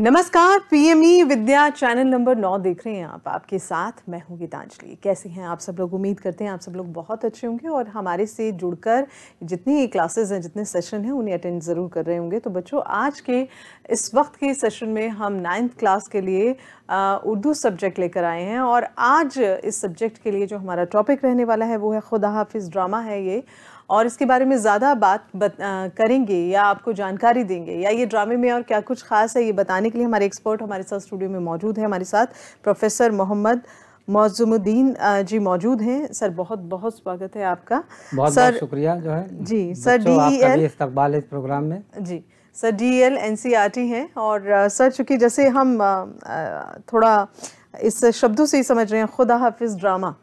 नमस्कार PME Vidya channel number नौ देख रहे हैं आप आपके साथ मैं हूं गीतांजलि कैसे हैं आप सब लोग उम्मीद करते हैं आप सब लोग बहुत अच्छे होंगे और हमारे से जुड़कर जितनी क्लासेस हैं जितने सेशन हैं उन्हें अटेंड ज़रूर कर रहे होंगे तो बच्चों आज के इस वक्त के सेशन में हम नाइन्थ क्लास के लिए उर्दू सब्जेक्ट लेकर आए हैं और आज इस सब्जेक्ट के लिए जो हमारा टॉपिक रहने वाला है वो है खुदा हाफिज़ ड्रामा है ये और इसके बारे में ज़्यादा बात बत, आ, करेंगे या आपको जानकारी देंगे या ये ड्रामे में और क्या कुछ खास है ये बताने के लिए हमारे एक्सपर्ट हमारे साथ स्टूडियो में मौजूद है हमारे साथ प्रोफेसर मोहम्मद मौजुमुद्दीन जी मौजूद हैं सर बहुत बहुत स्वागत है आपका बहुत सर बहुत शुक्रिया जो है जी सर डी एल e इस प्रोग्राम में जी sir D L N C R T हैं और सर चूंकि जैसे हम थोड़ा इस शब्दों से ही समझ रहे हैं खुदा हाफिज ड्रामा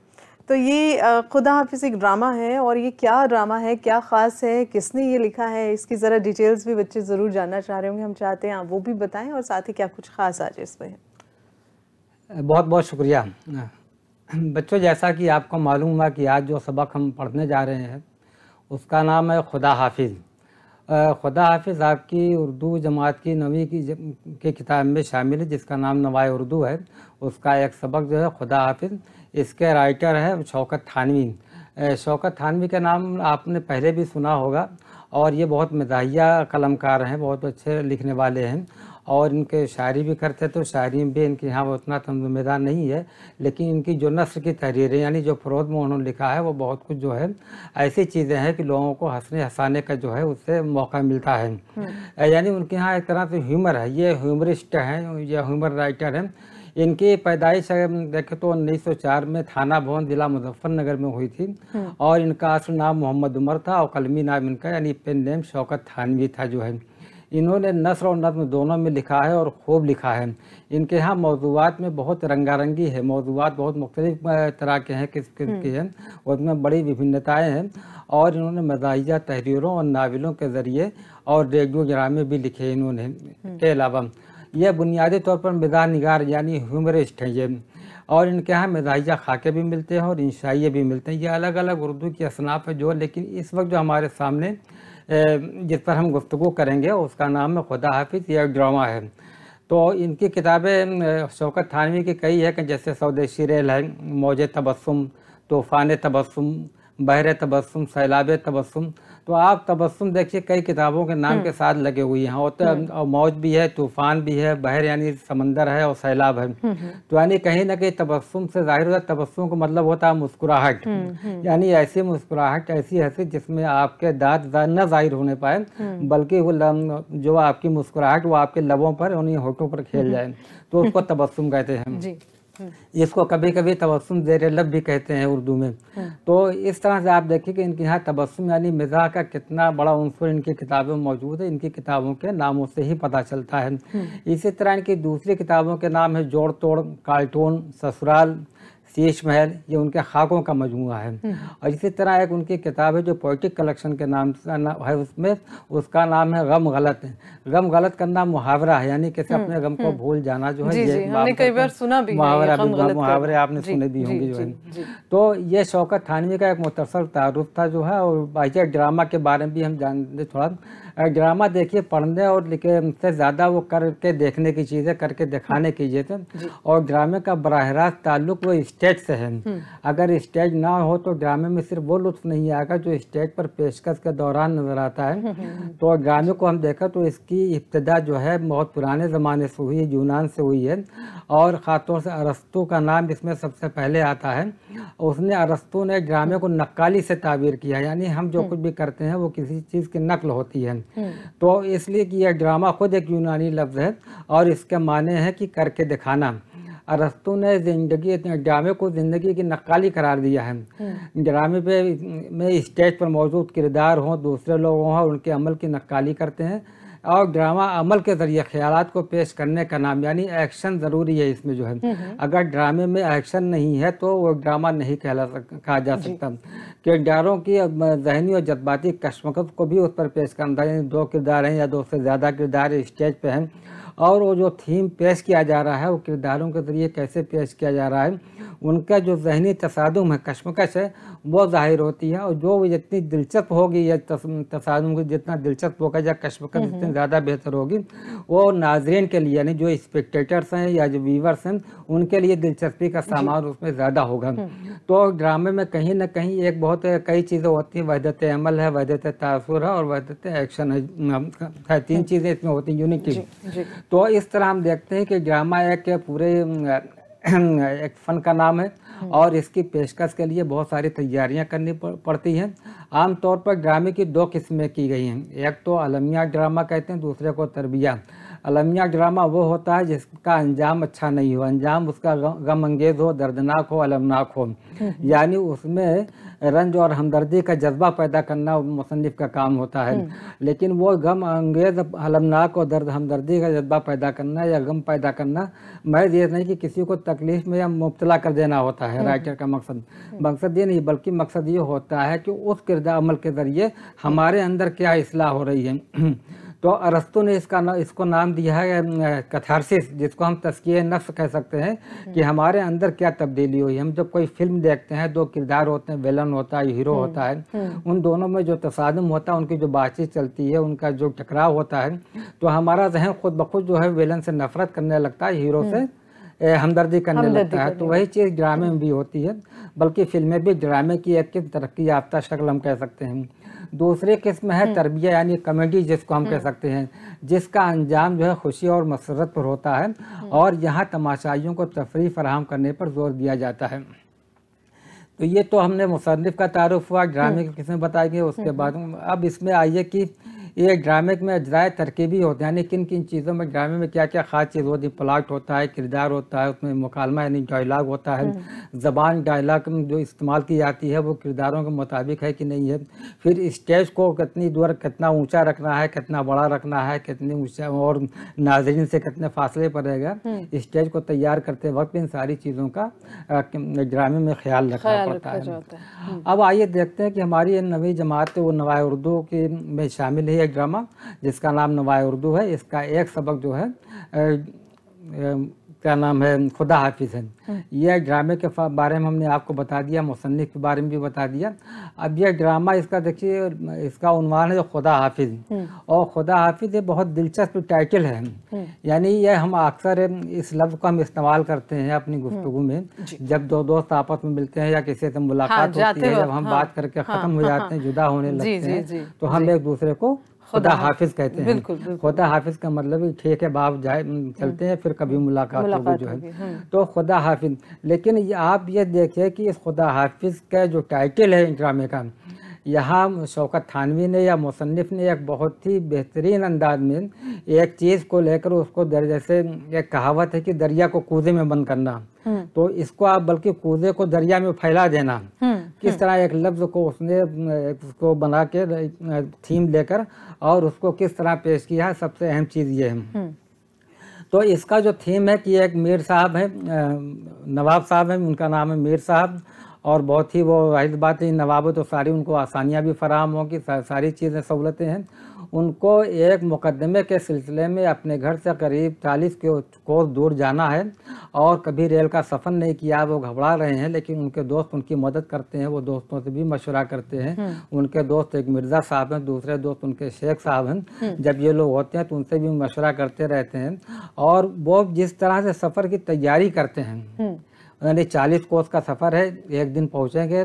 तो ये खुदा हाफिज एक ड्रामा है और ये क्या ड्रामा है क्या ख़ास है किसने ये लिखा है इसकी ज़रा डिटेल्स भी बच्चे ज़रूर जानना चाह रहे होंगे हम चाहते हैं आप वो भी बताएं और साथ ही क्या कुछ ख़ास आज इसमें है बहुत बहुत शुक्रिया बच्चों जैसा कि आपको मालूम हुआ कि आज जो सबक हम पढ़ने जा रहे हैं उसका नाम है खुदा हाफिज़ खुदा हाफिज आपकी उर्दू जमात की नवी की के किताब में शामिल है जिसका नाम नवाए उर्दू है उसका एक सबक जो है खुदा हाफिज इसके राइटर है शौकत थानवी शौकत थानवी का नाम आपने पहले भी सुना होगा और ये बहुत मजाहिया कलमकार हैं बहुत अच्छे लिखने वाले हैं और इनके शायरी भी करते तो शायरी में भी इनके यहाँ उतना तमजुमेदार तो नहीं है लेकिन इनकी जो नस्ल की तहरीरें यानी जो फरोद में उन्होंने लिखा है वो बहुत कुछ जो है ऐसी चीज़ें हैं कि लोगों को हंसने हंसाने का जो है उससे मौका मिलता है हम्म। यानी उनके यहाँ एक तरह से ह्यूमर है ये ह्यूमरिस्ट हैं या ह्यूमर राइटर हैं इनकी पैदाइश अगर देखें तो 1904 में थाना भवन जिला मुजफ्फरनगर में हुई थी हम्म। और इनका असल नाम मोहम्मद उमर था और कलमी नाम इनका यानी पेन नेम शौकत थानवी था जो है इन्होंने नसर और नज्म दोनों में लिखा है और खूब लिखा है इनके यहाँ मौजूद में बहुत रंगारंगी है मौजूद बहुत मुख्तलिफ तरह के हैं किस किस के हैं हम्म। उसमें बड़ी विभिन्नताएँ हैं और इन्होंने मजाजा तहरीरों और नावलों के ज़रिए और रेडियो ग्रामे भी लिखे इन्होंने हम्म। के अलावा यह बुनियादी तौर पर मिजा निगार यानी ह्यूमरिस्ट हैं ये और इनके यहाँ मजाहिया खाके भी मिलते हैं और इंशाइये भी मिलते हैं ये अलग अलग उर्दू की असनाफ है जो लेकिन इस वक्त जो हमारे सामने जिस पर हम गुफ्तु करेंगे उसका नाम है खुदा हाफिज़ यह ड्रामा है तो इनकी किताबें शौकत थानवी की कई है कि जैसे सऊदे रेल है मौज तबसम तूफ़ान तबसम बहर तबसम सैलाब तबसम तो आप तबस्सुम देखिए कई किताबों के नाम हम्म। के साथ लगे हुए हैं और, तो हम्म। और मौज भी है तूफान भी है बहर यानी समंदर है और सैलाब है हम्म, तो यानी कहीं ना कहीं तबस्सुम से जाहिर होता है तबस्सुम का मतलब होता है मुस्कुराहट यानी ऐसी मुस्कुराहट ऐसी हंसी जिसमें आपके दांत न जाहिर होने पाए बल्कि वो जो आपकी मुस्कुराहट वो आपके लबों पर उन्हीं होठों पर खेल जाए तो उसको तबस्सुम कहते हैं इसको कभी कभी तबसम जेर लब भी कहते हैं उर्दू में हाँ। तो इस तरह से आप देखिए कि इनके यहाँ तबसम यानी मिजा का कितना बड़ा उनसर इनकी किताबों में मौजूद है इनकी किताबों के नामों से ही पता चलता है हाँ। इसी तरह इनकी दूसरी किताबों के नाम है जोड़ तोड़ कार्टून ससुराल शेष महल ये उनके खाकों का मजमू है हम्म। और इसी तरह एक उनकी किताब है जो पोइटिक कलेक्शन के नाम का ना है उसमें उसका नाम है गम गलत गम गलत करना मुहावरा है यानी कैसे हम्म, अपने गम को हम्म। भूल जाना जो है ये हमने कई बार सुना भी मुहावरा मुहावरे आपने सुने भी होंगे जो है तो ये शौकत थानवी का एक मुतसर तारुफ था जो है और बाहर ड्रामा के बारे में भी हम जानते थोड़ा ड्रामा देखिए पढ़ने और लिखे से ज़्यादा वो करके देखने की चीज़ें करके दिखाने की चीज़ें और ड्रामे का बरह रास्त ताल्लुक वो स्टेज से है अगर स्टेज ना हो तो ड्रामे में सिर्फ वो लुत्फ नहीं आएगा जो स्टेज पर पेशकश के दौरान नजर आता है तो ड्रामे को हम देखें तो इसकी इब्तदा जो है बहुत पुराने ज़माने से हुई है यूनान से हुई है और ख़ासतौर से अरस्तु का नाम इसमें सबसे पहले आता है उसने अरस्तु ने ड्रामे को नक्काली से ताबीर किया यानी हम जो कुछ भी करते हैं वो किसी चीज़ की नकल होती है तो इसलिए कि यह ड्रामा खुद एक यूनानी लफ्ज़ है और इसके माने हैं कि करके दिखाना अरस्तु ने जिंदगी ड्रामे को जिंदगी की नकाली करार दिया है ड्रामे पे में स्टेज पर मौजूद किरदार हों दूसरे लोग हों और उनके अमल की नकाली करते हैं और ड्रामा अमल के ज़रिए ख्याल को पेश करने का नाम यानी एक्शन ज़रूरी है इसमें जो है हम्म, हम्म। अगर ड्रामे में एक्शन नहीं है तो वो ड्रामा नहीं कहला सक कहा जा सकता किरदारों की जहनी और जज्बाती कश्मकश को भी उस पर पेश करना था यानी दो किरदार हैं या दो से ज़्यादा किरदार स्टेज पे हैं और वो जो थीम पेश किया जा रहा है वो किरदारों के ज़रिए कैसे पेश किया जा रहा है उनका जो जहनी तसादम है कश्मकश है वो ज़ाहिर होती है और जो जितनी दिलचस्प होगी या तसादम जितना दिलचस्प होगा या कश्मकश हम्म, जितनी ज़्यादा बेहतर होगी वो नाजरन के लिए यानी जो स्पेक्टेटर्स हैं या जो व्यूवर्स हैं उनके लिए दिलचस्पी का सामान उसमें ज़्यादा होगा हम्म। तो ड्रामे में कहीं ना कहीं एक बहुत कई चीज़ें होती हैं वहदत तो अमल है वहदत तो तासुर है और वहदत तो एक्शन है तीन हम्म। चीज़ें इसमें होती हैं यूनिटी तो इस तरह हम देखते हैं कि ड्रामा एक पूरे एक फ़न का नाम है हम्म। और इसकी पेशकश के लिए बहुत सारी तैयारियां करनी पड़ती हैं आमतौर पर ड्रामे की दो किस्में की गई हैं एक तो अलमिया ड्रामा कहते हैं दूसरे को तरबिया अलमिया ड्रामा वो होता है जिसका अंजाम अच्छा नहीं हो अंजाम उसका गम अंगेज हो दर्दनाक हो अलमनाक हो हम्म। यानी उसमें रंज और हमदर्दी का जज्बा पैदा करना मुसनफ़ का काम होता है हम्म। लेकिन वो गम अंगेज हलमनाक और दर्द हमदर्दी का जज्बा पैदा करना या गम पैदा करना महज ये नहीं कि किसी को तकलीफ़ में या मुबतला कर देना होता है हम्म। राइटर का मकसद हम्म। मकसद ये नहीं बल्कि मकसद ये होता है कि उस किरदार अमल के ज़रिए हमारे अंदर क्या असलाह हो रही है तो अरस्तु ने इसका ना, इसको नाम दिया है कथारसिस जिसको हम तस्किय नफ्स कह सकते हैं कि हम्म। हमारे अंदर क्या तब्दीली हुई हम जब कोई फिल्म देखते हैं दो किरदार होते हैं वेलन होता है हीरो हम्म, होता है हम्म। उन दोनों में जो तसादम होता है उनकी जो बातचीत चलती है उनका जो टकराव होता है तो हमारा जहन खुद ब खुद जो है वेलन से नफरत करने लगता है हीरो से हमदर्दी करने लगता है तो वही चीज़ ड्रामे में भी होती है बल्कि फिल्में भी ड्रामे की एक किस्म तरक्की याफ्ता शक्ल हम कह सकते हैं दूसरी किस्म है हम्म। तरबिया यानी कॉमेडी जिसको हम कह हम्म। सकते हैं जिसका अंजाम जो है खुशी और मसरत पर होता है हम्म। और यहाँ तमाशाइयों को तफरी फराहम करने पर जोर दिया जाता है तो ये तो हमने मुसनफ़ का तारफ़ हुआ ड्रामे की किस्में बताई गई उसके बाद अब इसमें आइए कि ये ड्रामे में अजराए तरकीबी होते हैं यानी किन किन चीज़ों में ड्रामे में क्या क्या ख़ास चीज़ होती है प्लाट होता है किरदार होता है उसमें मुकालमा यानी डायलाग होता है हम्म। ज़बान डायलाग जो इस्तेमाल की जाती है वो किरदारों के मुताबिक है कि नहीं है फिर स्टेज को कितनी दूर कितना ऊँचा रखना है कितना बड़ा रखना है कितनी ऊँचा और नाजरन से कितने फासले पर रहेगा हम्म। स्टेज को तैयार करते वक्त इन सारी चीज़ों का ड्रामे में ख्याल रखना पड़ता है हम्म। अब आइए देखते हैं कि हमारी नवी जमात वो नवाए उर्दू के में शामिल है एक ड्रामा जिसका नाम नवाए उर्दू है इसका एक सबक जो है ए, ए, क्या नाम है खुदा हाफिज़ है हम्म। यह ड्रामे के बारे में हमने आपको बता दिया मुसनफ़ के बारे में भी बता दिया अब यह ड्रामा इसका देखिए इसका उनवान है खुदा हाफिज़ हम्म। और खुदा हाफिज़ ये बहुत दिलचस्प टाइटल है हम्म। यानी यह हम अक्सर इस लफ्ज़ को हम इस्तेमाल करते हैं अपनी गुफ्तु में जब दो दोस्त आपस में मिलते हैं या किसी से हाँ, मुलाकात होती है जब हम हाँ। बात करके हाँ, ख़त्म हो जाते हैं जुदा होने लगते हैं तो हम एक दूसरे को खुदा हाफिज कहते हैं खुदा हाफिज का मतलब ठीक है बाप जाए चलते हैं फिर कभी मुलाकात होगी जो है हाँ। तो खुदा हाफिज लेकिन आप ये देखिए कि इस खुदा हाफिज का जो टाइटल है ड्रामे का यहाँ शौकत थानवी ने या मुसनफ़ ने एक बहुत ही बेहतरीन अंदाज में एक चीज़ को लेकर उसको जैसे एक कहावत है कि दरिया को कूदे में बंद करना तो इसको आप बल्कि कूदे को दरिया में फैला देना हम्म, किस हम्म। तरह एक लफ्ज को उसने उसको बना के थीम लेकर और उसको किस तरह पेश किया है सबसे अहम चीज़ ये है हम्म। तो इसका जो थीम है कि एक मीर साहब है नवाब साहब हैं उनका नाम है मीर साहब और बहुत ही वो वाहिद बात है नवाब तो सारी उनको आसानियाँ भी फराहम होंगी सारी चीज़ें सहूलतें हैं उनको एक मुकदमे के सिलसिले में अपने घर से करीब चालीस के कोस दूर जाना है और कभी रेल का सफ़र नहीं किया वो घबरा रहे हैं लेकिन उनके दोस्त उनकी मदद करते हैं वो दोस्तों से भी मशवरा करते हैं हम्म। उनके दोस्त एक मिर्ज़ा साहब हैं दूसरे दोस्त उनके शेख साहब हैं हम्म। जब ये लोग होते हैं तो उनसे भी मशवरा करते रहते हैं और वो जिस तरह से सफ़र की तैयारी करते हैं हम्म। यानी चालीस कोस का सफ़र है एक दिन पहुँचेंगे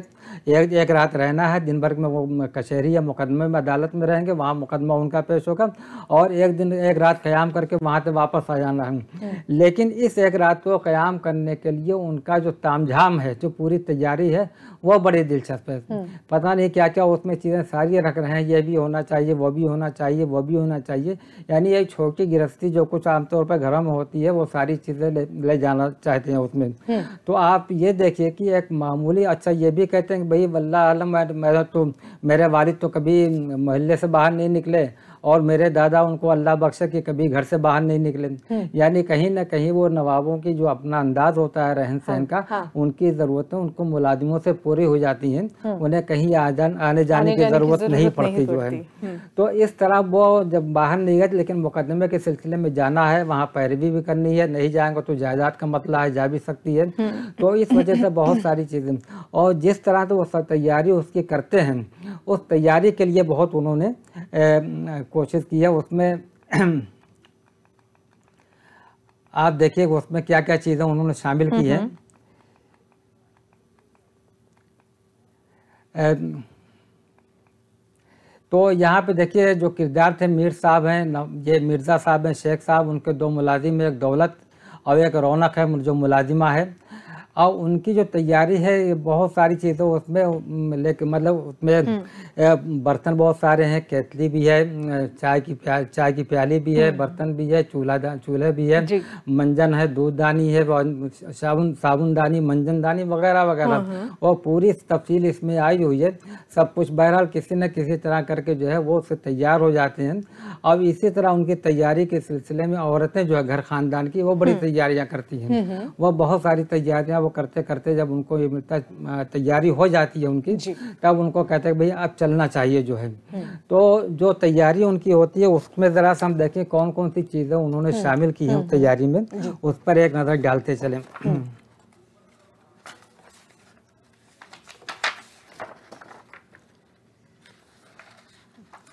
एक एक रात रहना है दिन भर में वो कचहरी या मुकदमे में अदालत में रहेंगे वहाँ मुकदमा उनका पेश होगा और एक दिन एक रात क़्याम करके वहाँ से वापस आ जाना है लेकिन इस एक रात को क़्याम करने के लिए उनका जो तामझाम है जो पूरी तैयारी है वो बड़े दिलचस्प है हम्म। पता नहीं क्या क्या उसमें चीज़ें सारी रख रहे हैं ये भी होना चाहिए वो भी होना चाहिए वो भी होना चाहिए यानी ये छोटी गृहस्थी जो कुछ आमतौर पर घरों में होती है वो सारी चीज़ें ले, ले जाना चाहते हैं उसमें हम्म। तो आप ये देखिए कि एक मामूली अच्छा ये भी कहते हैं कि भाई वल्ला आलम मैं तो मेरे वालिद तो कभी मोहल्ले से बाहर नहीं निकले और मेरे दादा उनको अल्लाह बख्शे कि कभी घर से बाहर नहीं निकले हम्म। यानी कहीं ना कहीं वो नवाबों की जो अपना अंदाज होता है रहन सहन हाँ, का हाँ। उनकी ज़रूरतें उनको मुलाजिमों से पूरी हो जाती हैं हम्म। उन्हें कहीं आजान आने जाने की ज़रूरत नहीं पड़ती जो है हम्म। तो इस तरह वो जब बाहर नहीं गए लेकिन मुकदमे के सिलसिले में जाना है वहाँ पैरवी भी करनी है नहीं जाएंगे तो जायदाद का मतला है जा भी सकती है तो इस वजह से बहुत सारी चीज़ें और जिस तरह से वो तैयारी उसकी करते हैं उस तैयारी के लिए बहुत उन्होंने कोशिश की है उसमें आप देखिए उसमें क्या क्या चीज़ें उन्होंने शामिल की है हम्म। तो यहाँ पे देखिए जो किरदार थे मीर साहब हैं ये मिर्ज़ा साहब हैं शेख साहब उनके दो मुलाजिम एक दौलत और एक रौनक है जो मुलाजिमा है और उनकी जो तैयारी है ये बहुत सारी चीज़ें उसमें लेके मतलब उसमें हम्म। बर्तन बहुत सारे हैं केतली भी है चाय की प्या, चाय की प्याली भी है हम्म। बर्तन भी है चूल्हा चूल्हे भी है मंजन है दूध दानी है साबुन साबुन दानी मंजन दानी वगैरह वगैरह हाँ, हाँ। और पूरी तफसील इसमें आई हुई है सब कुछ बहरहाल किसी न किसी तरह करके जो है वो उससे तैयार हो जाते हैं अब इसी तरह उनकी तैयारी के सिलसिले में औरतें जो है घर खानदान की वो बड़ी हम्म। तैयारियाँ करती हैं वह बहुत सारी तैयारियाँ वो करते करते जब उनको ये मिलता तैयारी हो जाती है उनकी तब उनको कहते हैं भाई अब चलना चाहिए जो है हम्म। तो जो तैयारी उनकी होती है उसमें ज़रा सा हम देखें कौन कौन सी चीज़ें उन्होंने हम्म। शामिल की है हम्म। तैयारी में उस पर एक नज़र डालते चले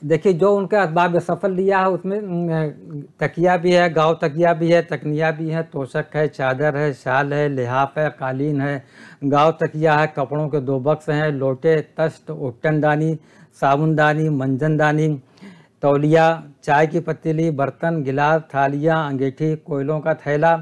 देखिए जो उनका में सफ़ल लिया है उसमें तकिया भी है गाँव तकिया भी है तकनिया भी है तोशक है चादर है शाल है लिहाफ है कालीन है गाँव तकिया है कपड़ों के दो बक्स हैं लोटे तश्त उट्टनदानी साबुनदानी मंजनदानी तौलिया चाय की पतीली बर्तन गिलास थालियाँ अंगीठी कोयलों का थैला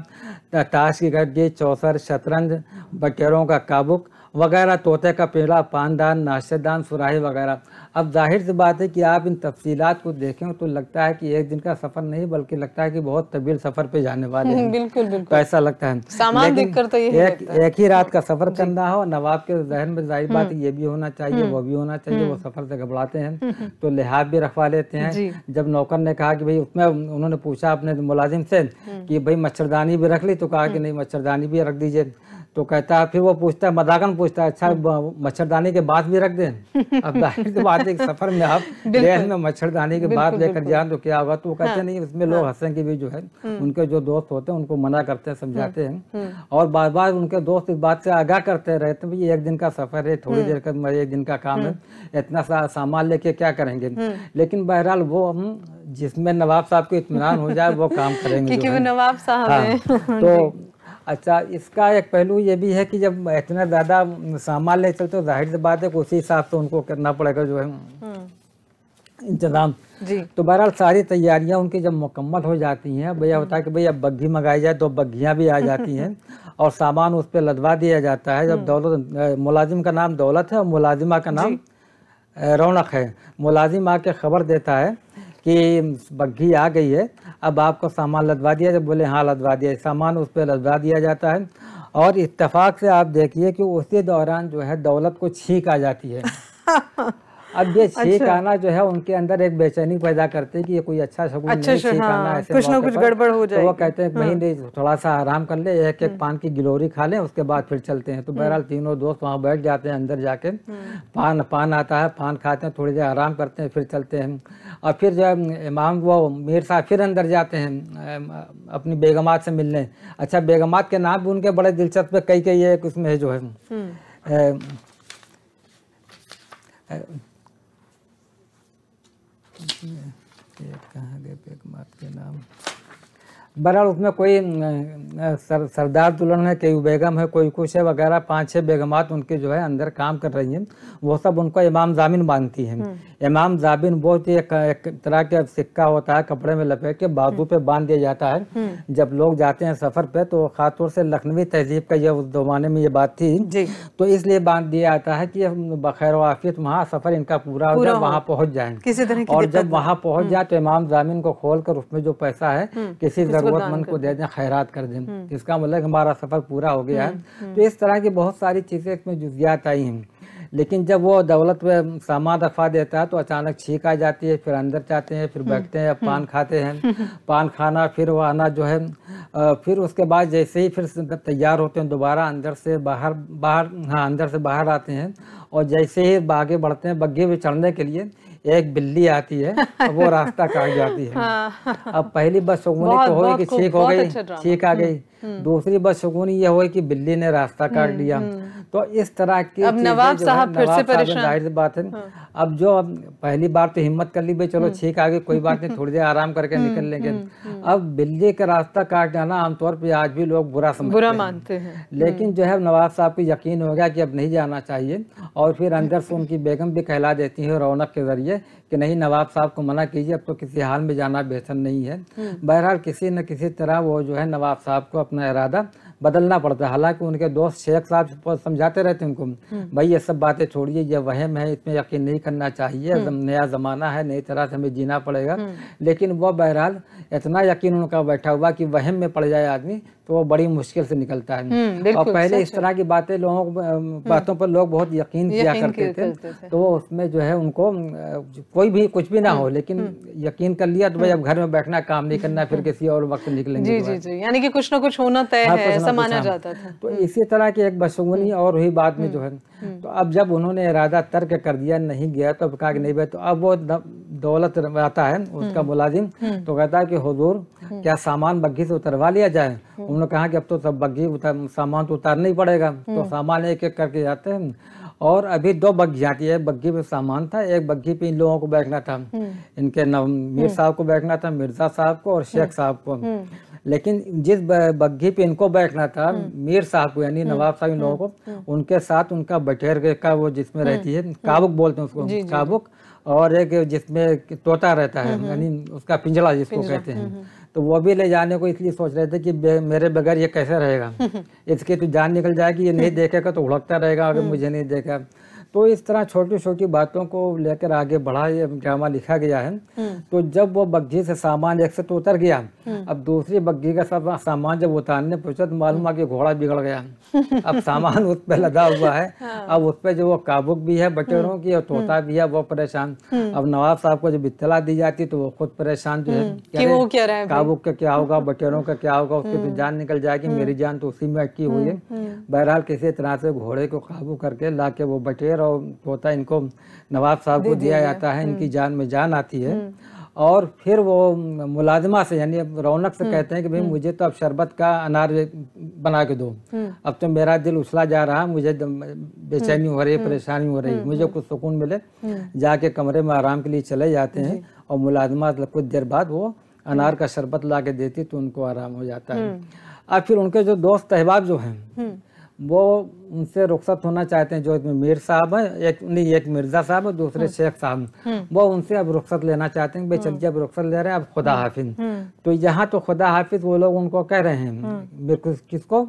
ताश की गड्डी चौसर शतरंज बटेरों का काबुक वगैरह तोते का पेड़ा पानदान नाश्तेदान सुराही वगैरह अब जाहिर सी बात है कि आप इन तफसीलात को देखें तो लगता है कि एक दिन का सफ़र नहीं बल्कि लगता है कि बहुत तबील सफ़र पे जाने वाले हैं बिल्कुल बिल्कुल ऐसा लगता है सामान देखकर तो ये एक, एक ही रात का सफ़र करना हो नवाब के जहन में जाहिर बात हम्म। ये भी होना चाहिए हम्म। वो भी होना चाहिए वो हम्म। सफ़र से घबराते हैं तो लिहाज भी रखवा लेते हैं जब नौकर ने कहा कि भाई उसमें उन्होंने पूछा अपने मुलाजिम से कि भाई मच्छरदानी भी रख ली तो कहा कि नहीं मच्छरदानी भी रख दीजिए तो कहता है फिर वो पूछता है मदाकन पूछता है अच्छा हम्म। मच्छरदानी के बाद भी रख दें अब जाहिर की बात एक सफर में आप रेल में मच्छरदानी के बाद लेकर जाए तो क्या होगा तो वो कहते हाँ। नहीं इसमें लोग हाँ। हंसेंगे भी जो है हम्म। उनके जो दोस्त होते हैं उनको मना करते हैं समझाते हम्म। हैं और बार बार उनके दोस्त इस बात से आगाह करते रहते हैं एक दिन का सफर है थोड़ी देर का एक दिन का काम है इतना सा सामान लेके क्या करेंगे लेकिन बहरहाल वो हम जिसमें नवाब साहब को इतमान हो जाए वो काम करेंगे क्योंकि वो नवाब साहब हाँ। हैं हाँ तो अच्छा इसका एक पहलू ये भी है कि जब इतना ज़्यादा सामान ले चलते जाहिर सी बात है उसी हिसाब से उनको करना पड़ेगा जो है हम्म। इंतजाम जी तो बहरहाल सारी तैयारियां उनकी जब मुकम्मल हो जाती हैं भैया होता है कि भैया अब बग्घी मंगाई जाए तो बग्घियाँ भी आ जाती हैं और सामान उस पर लदवा दिया जाता है जब हम्म। दौलत मुलाजिम का नाम दौलत है और मुलाजिमा का नाम रौनक है मुलाजिम आके खबर देता है कि बग्घी आ गई है अब आपको सामान लदवा दिया जब बोले हाँ लदवा दिया सामान उस पर लदवा दिया जाता है और इत्तेफाक से आप देखिए कि उसी दौरान जो है दौलत को छींक आ जाती है अब ये अच्छा। अच्छा। आना जो है उनके अंदर एक बेचैनी पैदा करते हैं कि ये कोई अच्छा शगुन अच्छा नहीं छींक अच्छा, हाँ, आना ऐसे कुछ ना कुछ गड़बड़ हो जाए तो वो कहते हैं हाँ। महीने थोड़ा सा आराम कर ले एक एक हम्म। पान की गिलोरी खा ले उसके बाद फिर चलते हैं तो हम्म। बहरहाल तीनों दोस्त वहाँ बैठ जाते हैं अंदर जाके हम्म। पान पान आता है पान खाते हैं थोड़ी देर आराम करते हैं फिर चलते हैं और फिर जो है इमाम वो मीर साहब फिर अंदर जाते हैं अपनी बेगमात से मिलने अच्छा बेगमात के नाम भी उनके बड़े दिलचस्प कई कई एक उसमें जो है कहाँ गए मात के नाम बहरहाल उसमें कोई सर सरदार दुल्हन है कोई बेगम है कोई कुछ है वगैरह पाँच छह बेगमात उनके जो है अंदर काम कर रही हैं वो सब उनको इमाम जामिन मांगती हैं हम्म। इमाम जामिन वो एक, एक तरह का सिक्का होता है कपड़े में लपेट के बाजू हम्म। पे बांध दिया जाता है हम्म। जब लोग जाते हैं सफर पे तो खासतौर से लखनवी तहजीब का ये उस जमाने में ये बात थी तो इसलिए बांध दिया जाता है कि बखैर वाफियत वहाँ सफर इनका पूरा हो जाए वहाँ पहुँच जाए और जब वहाँ पहुँच जाए तो इमाम जामिन को खोल कर उसमें जो पैसा है किसी जरूरतमंद को दे दें खैरात कर दें इसका मतलब हमारा सफर पूरा हो गया है तो इस तरह की बहुत सारी चीजें इसमें जुजियात आई हैं लेकिन जब वो दौलत में सामान रखवा देता है तो अचानक छींक आ जाती है फिर अंदर जाते हैं फिर हम्म, बैठते हैं हम्म। पान खाते हैं पान खाना फिर वो आना जो है फिर उसके बाद जैसे ही फिर तैयार होते हैं दोबारा अंदर से बाहर बाहर हाँ अंदर से बाहर आते हैं और जैसे ही आगे बढ़ते हैं बग्घे में चढ़ने के लिए एक बिल्ली आती है वो रास्ता काट जाती है हाँ। अब पहली शगुनी तो हो कि छीक अच्छा हम्म, हम्म। हो गई छीक आ गई दूसरी शगुनी ये हो कि बिल्ली ने रास्ता काट दिया हम्म, तो इस तरह की नवाब साहब फिर से परेशान बात है हाँ। अब जो अब पहली बार तो हिम्मत कर ली भाई चलो हम्म। ठीक आगे कोई बात नहीं थोड़ी देर आराम करके हम्म, निकल लेंगे हम्म, अब बिल्ली का रास्ता काट जाना आमतौर पर आज भी लोग बुरा समझते बुरा मानते हैं लेकिन जो है नवाज साहब को यकीन हो गया कि अब नहीं जाना चाहिए और फिर अंदर से उनकी बेगम भी कहला देती है रौनक के जरिए कि नहीं नवाब साहब को मना कीजिए अब तो किसी हाल में जाना बेहतर नहीं है बहरहाल किसी न किसी तरह वो जो है नवाब साहब को अपना इरादा बदलना पड़ता है हालांकि उनके दोस्त शेख साहब समझाते रहते उनको हम्म। भाई ये सब बातें छोड़िए ये वहम है इसमें यकीन नहीं करना चाहिए हम्म। नया ज़माना है नई तरह से हमें जीना पड़ेगा हम्म। लेकिन वह बहरहाल इतना यकीन उनका बैठा हुआ कि वहम में पड़ जाए आदमी तो वो बड़ी मुश्किल से निकलता है और पहले इस तरह की बातें लोगों बातों पर लोग बहुत यकीन किया करते थे, थे तो उसमें जो है उनको कोई भी कुछ भी ना हो लेकिन यकीन कर लिया तो भाई अब घर में बैठना काम नहीं करना फिर किसी और वक्त निकलेंगे जी तो जी जी यानी कि कुछ ना कुछ होना तय हाँ, है तो माना जाता था तो हम्म। इसी तरह की एक बसुगनी हम्म। और हुई बाद में जो हम्म। है तो अब जब उन्होंने इरादा तर्क कर दिया नहीं गया तो अब कहा कि नहीं भाई तो अब वो दौलत आता है उसका मुलाजिम तो कहता है कि हजूर क्या सामान बग्घी से उतरवा लिया जाए उन्होंने कहा कि अब तो सब बग्घी सामान तो उतारना ही पड़ेगा तो सामान एक एक करके जाते हैं और अभी दो बग्घियाँ थी एक बग्घी पे सामान था एक बग्घी पे इन लोगों को बैठना था इनके मीर साहब को बैठना था मिर्जा साहब को और शेख साहब को लेकिन जिस बग्घी पे इनको बैठना था हम्म। मीर साहब को यानी हम्म। नवाब साहब इन हम्म। लोगों को उनके साथ उनका बटेर का वो जिसमें रहती है काबुक बोलते हैं उसको काबुक और एक जिसमें तोता रहता है यानी उसका पिंजला जिसको कहते हैं तो वो भी ले जाने को इसलिए सोच रहे थे कि मेरे बगैर ये कैसे रहेगा इसके तो जान निकल जाएगी ये नहीं देखेगा तो उड़कता रहेगा अगर मुझे नहीं देखा तो इस तरह छोटी छोटी बातों को लेकर आगे बढ़ा ये ड्रामा लिखा गया है हम्म। तो जब वो बग्घी से सामान एक से तो उतर गया हम्म। अब दूसरी बग्घी का सब सामान जब उतारने पूछा तो मालूम कि घोड़ा बिगड़ गया अब सामान उस पर लदा हुआ है हाँ। अब उस पर जो वो काबुक भी है बटेरों हम्म। की और तोता भी है वो परेशान अब नवाब साहब को जब इतला दी जाती तो वो खुद परेशान जो है काबुक का क्या होगा बटेरों का क्या होगा उसकी तो जान निकल जाएगी मेरी जान तो उसी में अटकी हुई है बहरहाल किसी तरह से घोड़े को काबू करके ला के वो बटेर होता है इनको नवाब साहब को दिया जाता है हम्म। इनकी जान में जान आती है हम्म। और फिर वो मुलाजमा से यानी रौनक से हम्म। कहते हैं कि भाई मुझे तो अब शरबत का अनार बना के दो अब तो मेरा दिल उछला जा रहा मुझे बेचैनी हो रही है परेशानी हो रही है मुझे कुछ सुकून मिले जाके कमरे में आराम के लिए चले जाते हैं और मुलाजमा मतलब कुछ देर बाद वो अनार का शरबत ला के देती तो उनको आराम हो जाता है अब फिर उनके जो दोस्त अहबाब जो हैं वो उनसे रुख्सत होना चाहते हैं जो एक मीर साहब है एक नहीं एक मिर्जा साहब है दूसरे हम्म। शेख साहब हम्म। वो उनसे अब रुख्सत लेना चाहते हैं भाई चलिए हम्म। अब ले रहे हैं अब खुदा हाफिज तो यहाँ तो खुदा हाफिज वो लोग उनको कह रहे हैं किसको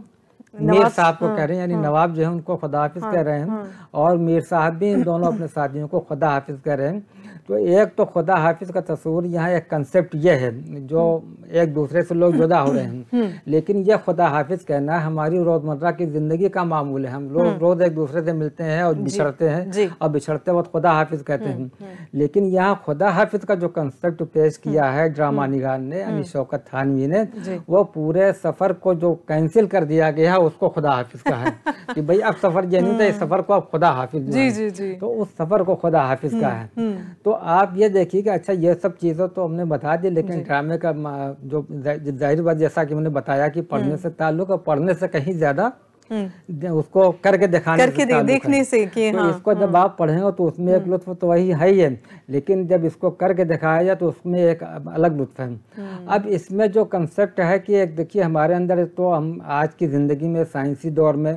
मीर साहब को हाँ, कह रहे हैं यानी हाँ। नवाब जो है उनको खुदा हाफिज हाँ, कह रहे हैं और मीर साहब भी इन दोनों अपने साथियों को खुदा हाफिज कह रहे हैं तो एक तो खुदा हाफिज का तस्वूर यहाँ एक कंसेप्ट ये है जो एक दूसरे से लोग जुदा हो रहे हम्म। हैं लेकिन ये खुदा हाफिज कहना हमारी रोज़मर्रा की ज़िंदगी का मामूल है हम लोग हम्म। रोज़ एक दूसरे से मिलते हैं और बिछड़ते हैं और बिछड़ते वक्त खुदा हाफिज कहते हम्म, हैं लेकिन यहाँ खुदा हाफिज का जो कंसेप्ट पेश किया है ड्रामा निगार ने यानी शौकत थानवी ने वो पूरे सफ़र को जो कैंसिल कर दिया गया है उसको खुदा हाफिज का है कि भाई अब सफ़र ये नहीं था इस सफ़र को अब खुदा हाफिज तो उस सफ़र को खुदा हाफिज का है तो आप ये देखिए कि अच्छा ये सब चीज़ें तो हमने बता दी लेकिन ड्रामे का जो जाहिर बात जैसा कि मैंने बताया कि पढ़ने हम्म। से ताल्लुक और पढ़ने से कहीं ज़्यादा हम्म। उसको करके दिखाने करके से देखने से कि तो हाँ, इसको हाँ, जब आप पढ़ेंगे तो उसमें एक हम्म। लुत्फ तो वही है ही है लेकिन जब इसको करके दिखाया जाए तो उसमें एक अलग लुत्फ है अब इसमें जो कंसेप्ट है कि एक देखिए हमारे अंदर तो हम आज की ज़िंदगी में साइंसी दौर में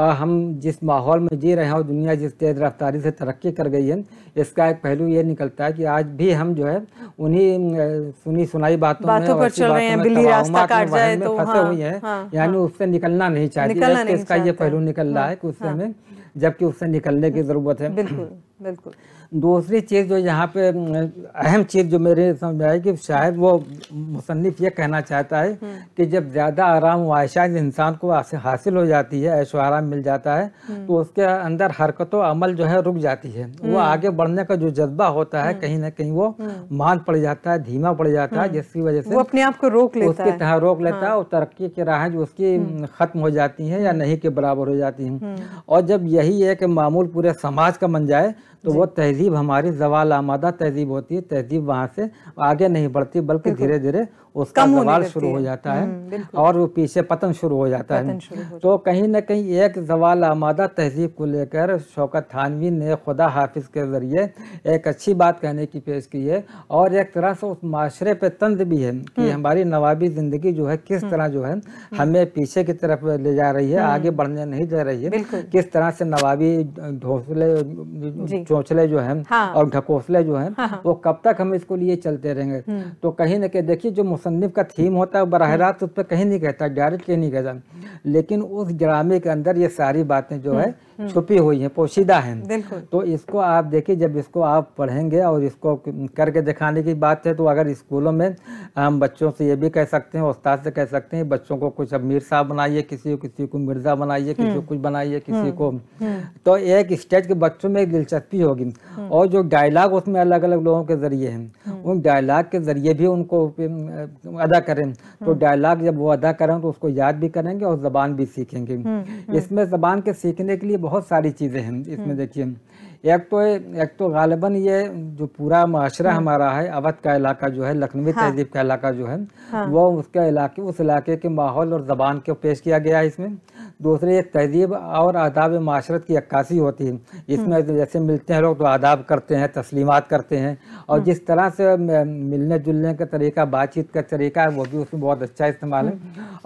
हम जिस माहौल में जी रहे हैं और दुनिया जिस तेज़ रफ्तारी से तरक्की कर गई है इसका एक पहलू ये निकलता है कि आज भी हम जो है उन्हीं सुनी सुनाई बातों बातों पर चल रहे हैं बिल्ली रास्ता काट जाए तो फंसे हाँ, हुई हैं हाँ, यानी हाँ। उससे निकलना नहीं चाहिए इसका ये पहलू निकल रहा है कि उससे हमें जबकि उससे निकलने की ज़रूरत है बिल्कुल बिल्कुल दूसरी चीज़ जो यहाँ पे अहम चीज़ जो मेरे समझ में आई कि शायद वो मुसनफ़ ये कहना चाहता है हम्म। कि जब ज़्यादा आराम वायशा इंसान को हासिल हो जाती है ऐशो आराम मिल जाता है हम्म। तो उसके अंदर हरकत अमल जो है रुक जाती है वो हम्म। आगे बढ़ने का जो जज्बा होता है कहीं ना कहीं वो मान पड़ जाता है धीमा पड़ जाता है जिसकी वजह से वो अपने आप को रोक लेता उसके तहत रोक लेता है हाँ। और तरक्की की राहें जो उसकी ख़त्म हो जाती हैं या नहीं के बराबर हो जाती हैं और जब यही है कि मामूल पूरे समाज का मन जाए तो वो तहजीब हमारी जवाल आमादा तहजीब होती है तहजीब वहाँ से आगे नहीं बढ़ती बल्कि धीरे धीरे उसका जवाल शुरू हो जाता है हम्म, और वो पीछे पतन शुरू हो जाता है तो कहीं ना कहीं एक जवाल आमादा तहजीब को लेकर शौकत थानवी ने खुदा हाफिज के ज़रिए एक अच्छी बात कहने की पेश की है और एक तरह से उस माशरे पर तंज भी है कि हम्म। हमारी नवाबी ज़िंदगी जो है किस हम्म। तरह जो है हमें पीछे की तरफ ले जा रही है आगे बढ़ने नहीं दे रही है किस तरह से नवाबी ढोसले चौचले जो है हाँ। और ढकोसले जो है हाँ, हाँ। वो कब तक हम इसको लिए चलते रहेंगे तो कहीं ना कहीं देखिए जो मुसनफ़ का थीम होता है बरह हम्म। रात उस पर कहीं नहीं कहता डायरेक्ट कहीं नहीं कहता लेकिन उस ड्रामे के अंदर ये सारी बातें जो हम्म। है छुपी हम्म। हुई है पोशीदा है तो इसको आप देखिए जब इसको आप पढ़ेंगे और इसको करके दिखाने की बात है तो अगर स्कूलों में हम बच्चों से ये भी कह सकते हैं उस्ताद से कह सकते हैं बच्चों को कुछ मीर साहब बनाइए किसी किसी को मिर्जा बनाइए किसी को हम्म। कुछ बनाइए किसी हम्म। को तो एक स्टेज के बच्चों में एक दिलचस्पी होगी और जो डायलाग उसमें अलग अलग लोगों के जरिए है उन डायलाग के जरिए भी उनको अदा करें तो डायलाग जब वो अदा करें तो उसको याद भी करेंगे और जबान भी सीखेंगे इसमें जबान के सीखने के लिए बहुत सारी चीज़ें हैं इसमें हम्म। देखिए एक तो एक तो गालिबा ये जो पूरा माशरा हम्म। हमारा है अवध का इलाका जो है लखनवी हाँ। तहजीब का इलाका जो है हाँ। वो उसका इलाके उस इलाके के माहौल और ज़बान को पेश किया गया है इसमें दूसरे एक तहजीब और आदाब माशरत की अक्कासी होती है इसमें हम्म। जैसे मिलते हैं लोग तो आदाब करते हैं तस्लीमत करते हैं और हाँ। जिस तरह से मिलने जुलने का तरीका बातचीत का तरीका है वो भी उसमें बहुत अच्छा इस्तेमाल है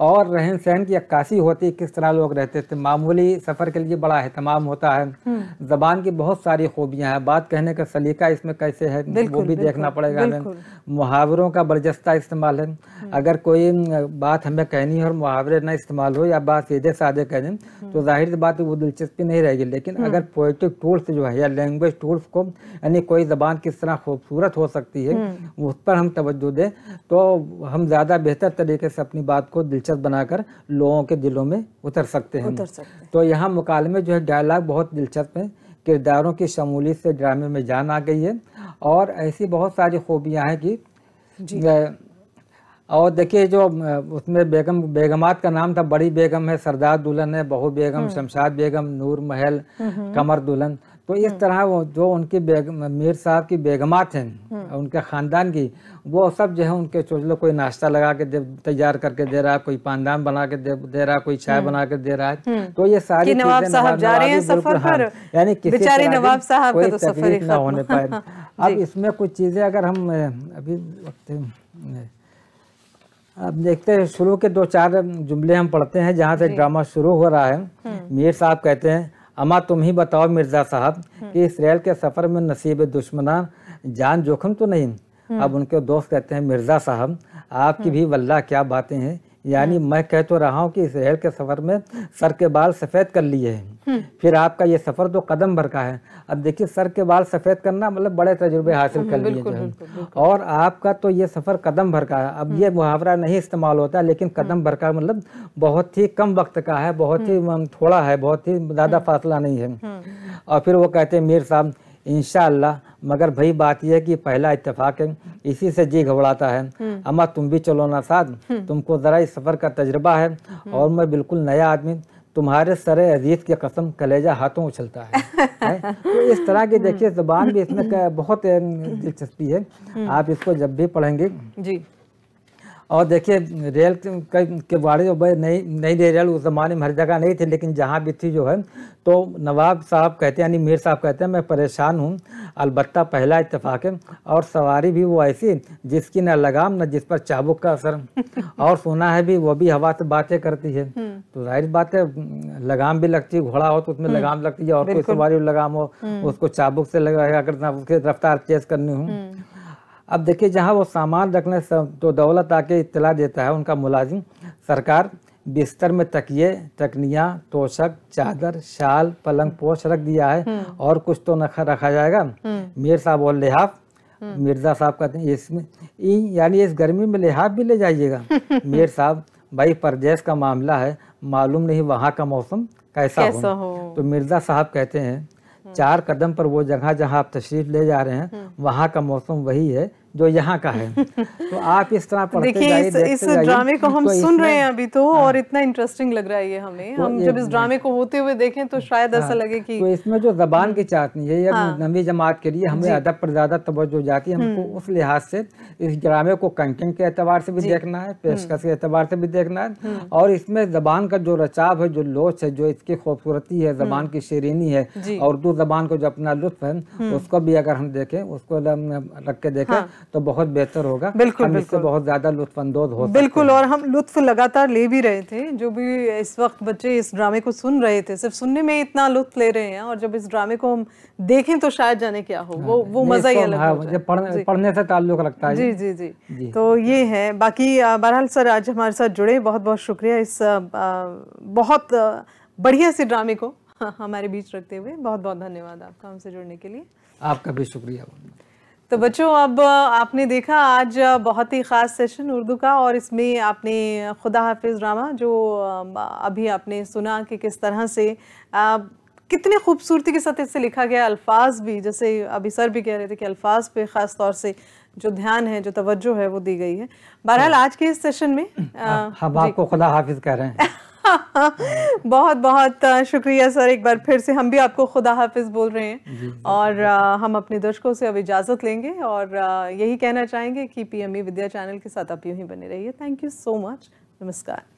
और रहन सहन की अक्कासी होती है किस तरह लोग रहते थे मामूली सफ़र के लिए बड़ा अहतमाम होता है हम्म। ज़बान की बहुत सारी खूबियाँ हैं बात कहने का सलीका इसमें कैसे है वो भी देखना पड़ेगा हमें मुहावरों का बरजस्ता इस्तेमाल है हम्म। अगर कोई बात हमें कहनी है और मुहावरे ना इस्तेमाल हो या बात सीधे साधे कह दें हम्म। तो जाहिर सी बात वो दिलचस्पी नहीं रहेगी लेकिन अगर पोइटिक टूल्स जो है या लैंग्वेज टूल्स को यानी कोई ज़बान किस तरह खूबसूरत हो सकती है उस पर हम तवज्जो दें तो हम ज़्यादा बेहतर तरीके से अपनी बात को दिलचस्प दिलचस्प बनाकर लोगों के दिलों में उतर सकते हैं उतर सकते तो यहाँ मुकालमे जो है डायलॉग बहुत दिलचस्प है किरदारों की शमूलियत से ड्रामे में जान आ गई है और ऐसी बहुत सारी खूबियाँ हैं कि और देखिए जो उसमें बेगम बेगमात का नाम था बड़ी बेगम है सरदार दुल्हन है बहू बेगम हम्म। शमशाद बेगम नूर महल हम्म। कमर दुल्हन तो इस हम्म। तरह वो जो उनकी बेग मीर साहब की बेगमा थे हम्म। उनके ख़ानदान की वो सब जो है उनके सोच लो कोई नाश्ता लगा के दे तैयार करके दे रहा है कोई पानदान बना के दे, दे रहा है कोई चाय हम्म। बना के दे रहा है तो ये सारी नवाब साहब जा रहे हैं सफर हाँ, पर यानी बेचारे नवाब साहब कोई तो ही ना होने पाए हाँ, अब इसमें कुछ चीज़ें अगर हम अभी वक्त अब देखते हैं शुरू के दो चार जुमले हम पढ़ते हैं जहाँ से ड्रामा शुरू हो रहा है मीर साहब कहते हैं अमा तुम ही बताओ मिर्जा साहब हम्म। कि इसराइल के सफ़र में नसीब दुश्मना जान जोखम तो नहीं हम्म। अब उनके दोस्त कहते हैं मिर्जा साहब आपकी हम्म। भी वल्ला क्या बातें हैं यानी हम्म। मैं कह तो रहा हूँ कि इसराइल के सफ़र में सर के बाल सफ़ेद कर लिए हैं हम्म। फिर आपका ये सफ़र तो कदम भर का है अब देखिए सर के बाल सफ़ेद करना मतलब बड़े तजुर्बे हम्म, हासिल कर लिए और आपका तो ये सफ़र कदम भर का है अब ये मुहावरा नहीं इस्तेमाल होता लेकिन कदम भर का मतलब बहुत ही कम वक्त का है बहुत ही थोड़ा है बहुत ही ज़्यादा फासला नहीं है और फिर वो कहते हैं मीर साहब इन मगर भाई बात यह है कि पहला इतफाक है इसी से जी घबराता है हम्म। अम्मा तुम भी चलो ना साथ हम्म। तुमको ज़रा इस सफ़र का तजर्बा है हम्म। और मैं बिल्कुल नया आदमी तुम्हारे सर अजीज की कसम कलेजा हाथों उछलता है, है? तो इस तरह की देखिए जबान भी इसमें बहुत दिलचस्पी है आप इसको जब भी पढ़ेंगे जी और देखिए रेल के बारे जो नई नई रेल उस ज़माने में हर जगह नहीं थी लेकिन जहाँ भी थी जो है तो नवाब साहब कहते हैं यानी मीर साहब कहते हैं मैं परेशान हूँ अलबत् पहला इतफाक़ है और सवारी भी वो ऐसी जिसकी न लगाम न जिस पर चाबुक का असर और सोना है भी वो भी हवा से बातें करती है हम्म। तो जाहिर बात है लगाम भी लगती है घोड़ा हो तो उसमें हम्म। लगाम लगती है और कोई सवारी लगाम हो हम्म। उसको चाबुक से लगा अगर उसकी रफ्तार तेज करनी हो अब देखिए जहाँ वो सामान रखने से तो दौलत आके इतला देता है उनका मुलाजिम सरकार बिस्तर में तकिए टकनिया तोशक चादर शाल पलंग पोछ रख दिया है हम्म। और कुछ तो नखा रखा जाएगा हम्म। मीर साहब और लिहाफ हम्म। मिर्जा साहब कहते हैं इसमें यानी इस गर्मी में लिहाफ भी ले जाइएगा मीर साहब भाई परदेश का मामला है मालूम नहीं वहाँ का मौसम कैसा, कैसा हो तो मिर्जा साहब कहते हैं चार कदम पर वो जगह जहाँ आप तशरीफ ले जा रहे हैं हम्म। वहाँ का मौसम वही है जो यहाँ का है तो आप इस तरह पढ़ते देखिए इस, इस ड्रामे को हम तो सुन रहे हैं अभी तो हाँ। और इतना इंटरेस्टिंग लग रहा है ये हमें तो हम ये, जब इस ड्रामे हाँ। को होते हुए देखें तो शायद हाँ। ऐसा लगे कि तो इसमें जो जबान की चाटनी है हाँ। नवी जमात के लिए हमें अदब पर ज्यादा तवज्जो जाती है हमको हम्म। उस लिहाज से इस ड्रामे को कंटेंट के एतबार से भी देखना है हम्म। पेशकश के एतबार से भी देखना है हम्म। और इसमें जबान का जो रचाव है जो लोच है जो इसकी खूबसूरती है जबान की शेरीनी है और उर्दू जबान को जो अपना लुत्फ है उसको भी अगर हम देखें उसको रख के देखें हाँ। तो बहुत बेहतर होगा बिल्कुल बिल्कुल बहुत ज्यादा लुत्फानंदोज हो बिल्कुल और हम लुत्फ लगातार ले भी रहे थे जो भी इस वक्त बच्चे इस ड्रामे को सुन रहे थे सिर्फ सुनने में इतना लुत्फ ले रहे हैं और जब इस ड्रामे को हम देखें तो शायद जाने क्या हो वो हाँ, वो मजा ही तो अलग है हाँ, पढ़ने, पढ़ने से ताल्लुक रखता है जी जी जी, जी। तो ये है बाकी बहरहाल सर आज हमारे साथ जुड़े बहुत बहुत शुक्रिया इस बहुत बढ़िया से ड्रामे को हमारे बीच रखते हुए बहुत बहुत धन्यवाद आपका हमसे जुड़ने के लिए आपका भी शुक्रिया तो बच्चों अब आपने देखा आज बहुत ही ख़ास सेशन उर्दू का और इसमें आपने खुदा हाफिज़ रामा जो अभी आपने सुना कि किस तरह से कितने खूबसूरती के साथ इससे लिखा गया अल्फाज भी जैसे अभी सर भी कह रहे थे कि अल्फाज पे ख़ास तौर से जो ध्यान है जो तवज्जो है वो दी गई है बहरहाल आज के इस सेशन में आ, हाँ, हम आपको खुदा हाफिज़ कह रहे हैं बहुत बहुत शुक्रिया सर एक बार फिर से हम भी आपको खुदा हाफिज बोल रहे हैं और हम अपने दर्शकों से अब इजाज़त लेंगे और यही कहना चाहेंगे कि पीएमई विद्या चैनल के साथ आप यूं ही बने रहिए थैंक यू सो मच नमस्कार